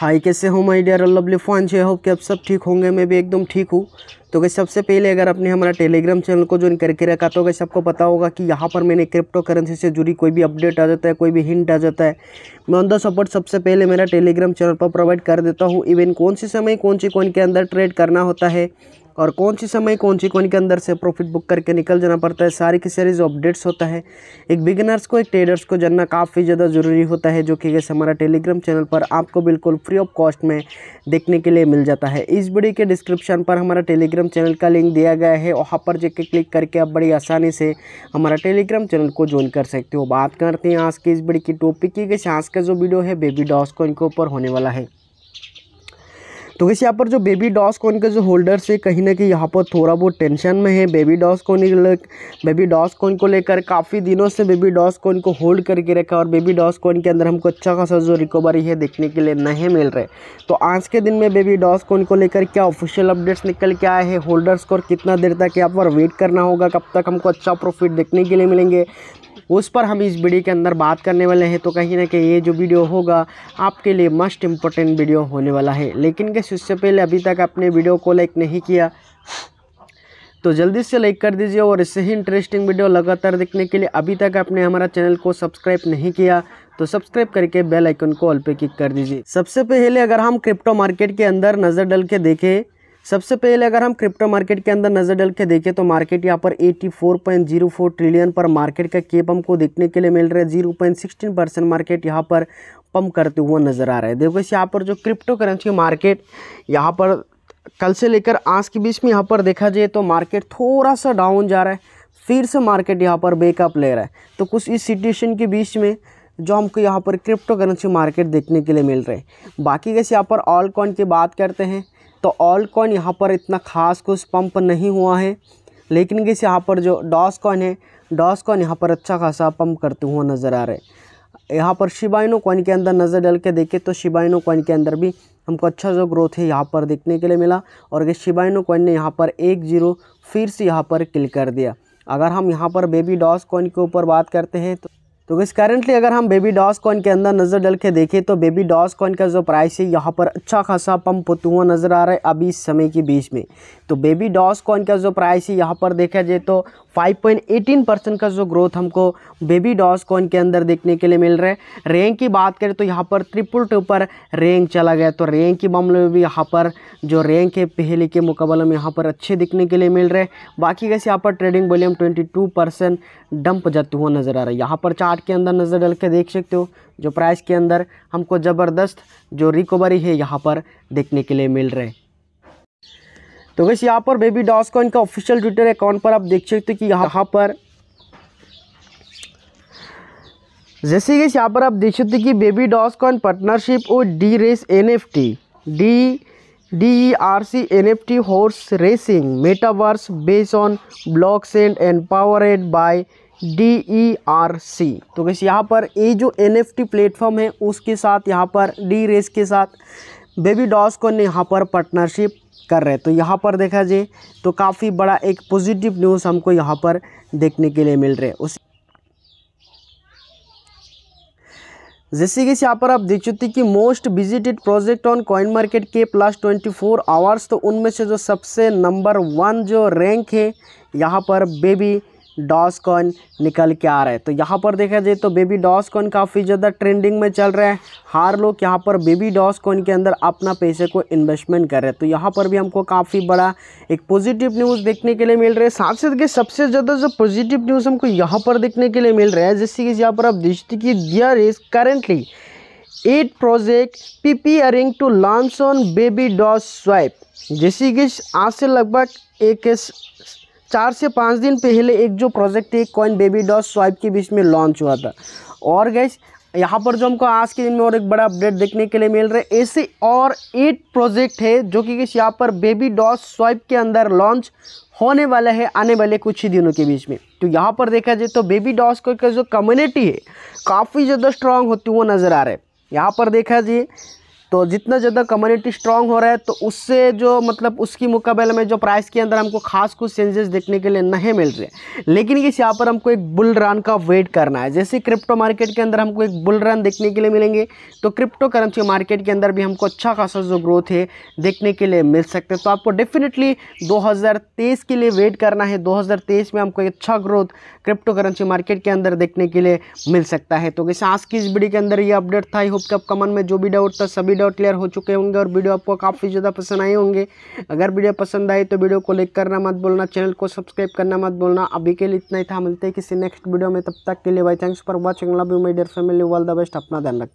high कैसे हो my dear lovely फोन जो होप कि आप सब ठीक होंगे मैं भी एकदम ठीक हूँ तो कैसे सबसे पहले अगर आपने हमारा टेलीग्राम चैनल को ज्वाइन करके रखा तो कैसे आपको पता होगा कि यहाँ पर मैंने क्रिप्टो करेंसी से जुड़ी कोई भी अपडेट आ जाता है कोई भी हिंट आ जाता है मैं ऑन द सपोर्ट सबसे पहले मेरा टेलीग्राम चैनल पर प्रोवाइड कर देता हूँ इवन कौन सी समय कौन सी कॉइन के अंदर ट्रेड करना होता है और कौन सी समय कौन सी कौन के अंदर से प्रॉफिट बुक करके निकल जाना पड़ता है सारी की सारी जो अपडेट्स होता है एक बिगिनर्स को एक ट्रेडर्स को जानना काफ़ी ज़्यादा ज़रूरी होता है जो कि जैसे हमारा टेलीग्राम चैनल पर आपको बिल्कुल फ्री ऑफ कॉस्ट में देखने के लिए मिल जाता है इस वीडियो के डिस्क्रिप्शन पर हमारा टेलीग्राम चैनल का लिंक दिया गया है वहाँ पर जाके क्लिक करके आप बड़ी आसानी से हमारा टेलीग्राम चैनल को ज्वाइन कर सकते हो बात करते हैं आज की इस बड़ी की टॉपिक की कि आज का जो वीडियो है बेबी डॉस को इनके ऊपर होने वाला है तो वैसे यहाँ पर जो बेबी डॉस कॉन के जो होल्डर्स है कहीं ना कहीं यहाँ पर थोड़ा बहुत टेंशन में है Baby Doge Coin Baby Doge Coin को लेकर काफ़ी दिनों से बेबी डॉस कॉन को होल्ड करके रखा और बेबी डॉस कॉन के अंदर हमको अच्छा खासा जो रिकवरी है देखने के लिए नहीं मिल रहे तो आज के दिन में बेबी डॉस कॉन को लेकर क्या ऑफिशियल अपडेट्स निकल के आए हैं होल्डर्स को और कितना देर तक यहाँ पर वेट करना होगा कब तक हमको अच्छा प्रॉफिट देखने के लिए मिलेंगे उस पर हम इस वीडियो के अंदर बात करने वाले हैं तो कहीं ना कहीं ये जो वीडियो होगा आपके लिए मस्ट इम्पोर्टेंट वीडियो होने वाला है लेकिन कैसे उससे पहले अभी तक आपने वीडियो को लाइक नहीं किया तो जल्दी से लाइक कर दीजिए और इससे ही इंटरेस्टिंग वीडियो लगातार देखने के लिए अभी तक आपने हमारा चैनल को सब्सक्राइब नहीं किया तो सब्सक्राइब करके बेल आइकन को ऑल पे क्लिक कर दीजिए सबसे पहले अगर हम क्रिप्टो मार्केट के अंदर नज़र डल के देखें सबसे पहले अगर हम क्रिप्टो मार्केट के अंदर नज़र डल के देखें तो मार्केट यहाँ पर 84.04 ट्रिलियन पर मार्केट का केप हमको देखने के लिए मिल रहा है जीरो परसेंट मार्केट यहाँ पर पम्प करते हुए नज़र आ रहा है देखो इस यहाँ पर जो क्रिप्टो करेंसी मार्केट यहाँ पर कल से लेकर आज के बीच में यहाँ पर देखा जाए तो मार्केट थोड़ा सा डाउन जा रहा है फिर से मार्केट यहाँ पर बेकअप ले रहा है तो कुछ इस सिचुएशन के बीच में जो हमको यहाँ पर क्रिप्टो करेंसी मार्केट देखने के लिए मिल रहे हैं बाकी कैसे यहाँ पर ऑल कॉइन की बात करते हैं तो ऑल कॉइन यहाँ पर इतना खास कुछ पंप नहीं हुआ है लेकिन किस यहाँ पर जो डॉस कॉइन है डॉस कॉइन यहाँ पर अच्छा खासा पंप करते हुए नज़र आ रहे हैं यहाँ पर शिबाइनो कॉइन के अंदर नज़र डल के देखें तो शिबाइनो कॉइन के अंदर भी हमको अच्छा जो ग्रोथ है यहाँ पर देखने के लिए मिला और ये शिबाइनो कॉइन ने यहाँ पर एक जीरो फिर से यहाँ पर क्लिक कर दिया अगर हम यहाँ पर बेबी डॉस कॉइन के ऊपर बात करते हैं तो तो गैस करंटली अगर हम बेबी डॉस कॉइन के अंदर नज़र डल के देखें तो बेबी डॉस कॉइन का जो प्राइस है यहाँ पर अच्छा खासा पंप होता हुआ नज़र आ रहा है अभी इस समय के बीच में तो बेबी डॉस कॉइन का जो प्राइस है यहाँ पर देखा जाए तो 5.18 परसेंट का जो ग्रोथ हमको बेबी डॉस कॉइन के अंदर देखने के लिए मिल रहा है रैंक की बात करें तो यहाँ पर ट्रिपल टू पर रैंक चला गया तो रैंक के मामले में भी यहाँ पर जो रैंक है पहले के मुकाबले में यहाँ पर अच्छे दिखने के लिए मिल रहे बाकी कैसे यहाँ पर ट्रेडिंग वॉल्यूम ट्वेंटी डंप जाते हुआ नज़र आ रहा है यहाँ पर चार चार्ट के अंदर नज़र डाल के देख सकते हो जो प्राइस के अंदर हमको ज़बरदस्त जो रिकवरी है यहाँ पर देखने के लिए मिल रहे तो वैसे यहाँ पर बेबी डॉस कॉइन का ऑफिशियल ट्विटर अकाउंट पर आप देख सकते हो कि यहाँ पर जैसे कि यहाँ पर आप देख सकते हो कि बेबी डॉस कॉइन पार्टनरशिप और D race N F T D D R C N F T horse racing metaverse base on blockchain and powered by D E R C तो कैसे यहाँ पर ये जो एन एफ टी प्लेटफॉर्म है उसके साथ यहाँ पर डी रेस के साथ बेबी डॉस को यहाँ पर पार्टनरशिप कर रहे हैं तो यहाँ पर देखा जाए तो काफ़ी बड़ा एक पॉजिटिव न्यूज़ हमको यहाँ पर देखने के लिए मिल रहे है उस जैसे कि यहाँ पर आप देख सकते हैं कि most visited project on coin market के प्लस 24 आवर्स तो उनमें से जो सबसे नंबर वन जो रैंक है यहाँ पर बेबी डॉस कॉइन निकल के आ रहे हैं तो यहाँ पर देखा जाए तो बेबी डॉस कॉइन काफ़ी ज़्यादा ट्रेंडिंग में चल रहे हैं हर लोग यहाँ पर बेबी डॉस कॉइन के अंदर अपना पैसे को इन्वेस्टमेंट कर रहे हैं तो यहाँ पर भी हमको काफ़ी बड़ा एक पॉजिटिव न्यूज़ देखने के लिए मिल रहा है साथ साथ के सबसे ज़्यादा जो पॉजिटिव न्यूज़ हमको यहाँ पर देखने के लिए मिल रहा है जैसे कि यहाँ पर आप देखते कि there is currently eight project पी preparing to launch on Baby Doge swipe जैसे कि आज से लगभग एक चार से पाँच दिन पहले एक जो प्रोजेक्ट है कॉइन बेबी डॉस स्वाइप के बीच में लॉन्च हुआ था और गैस यहाँ पर जो हमको आज के दिन में और एक बड़ा अपडेट देखने के लिए मिल रहा है ऐसे और एट प्रोजेक्ट है जो कि किस यहाँ पर बेबी डॉस स्वाइप के अंदर लॉन्च होने वाला है आने वाले कुछ ही दिनों के बीच में तो यहाँ पर देखा जाए तो बेबी डॉस का जो कम्युनिटी है काफ़ी ज़्यादा स्ट्रांग होती हुआ नज़र आ रहा है यहाँ पर देखा जाए तो जितना ज़्यादा कम्युनिटी स्ट्रांग हो रहा है तो उससे जो मतलब उसकी मुकाबले में जो प्राइस के अंदर हमको खास कुछ चेंजेस देखने के लिए नहीं मिल रहे लेकिन इस यहाँ पर हमको एक बुल रन का वेट करना है जैसे क्रिप्टो मार्केट के अंदर हमको एक बुल रन देखने के लिए मिलेंगे तो क्रिप्टो करेंसी मार्केट के अंदर भी हमको अच्छा खासा जो ग्रोथ है देखने के लिए मिल सकते हैं तो आपको डेफिनेटली दो के लिए वेट करना है दो में हमको अच्छा ग्रोथ क्रिप्टो करेंसी मार्केट के अंदर देखने के लिए मिल सकता है तो जैसे आज की इस वीडियो के अंदर ये अपडेट था आई होप के आप कमेंट में जो भी डाउट था सभी डाउट क्लियर हो चुके होंगे और वीडियो आपको काफ़ी ज़्यादा पसंद आए होंगे अगर वीडियो पसंद आए तो वीडियो को लाइक करना मत बोलना चैनल को सब्सक्राइब करना मत बोलना अभी के लिए इतना ही था मिलते हैं किसी नेक्स्ट वीडियो में तब तक के लिए भाई thanks for watching love you my dear family all the best अपना ध्यान रख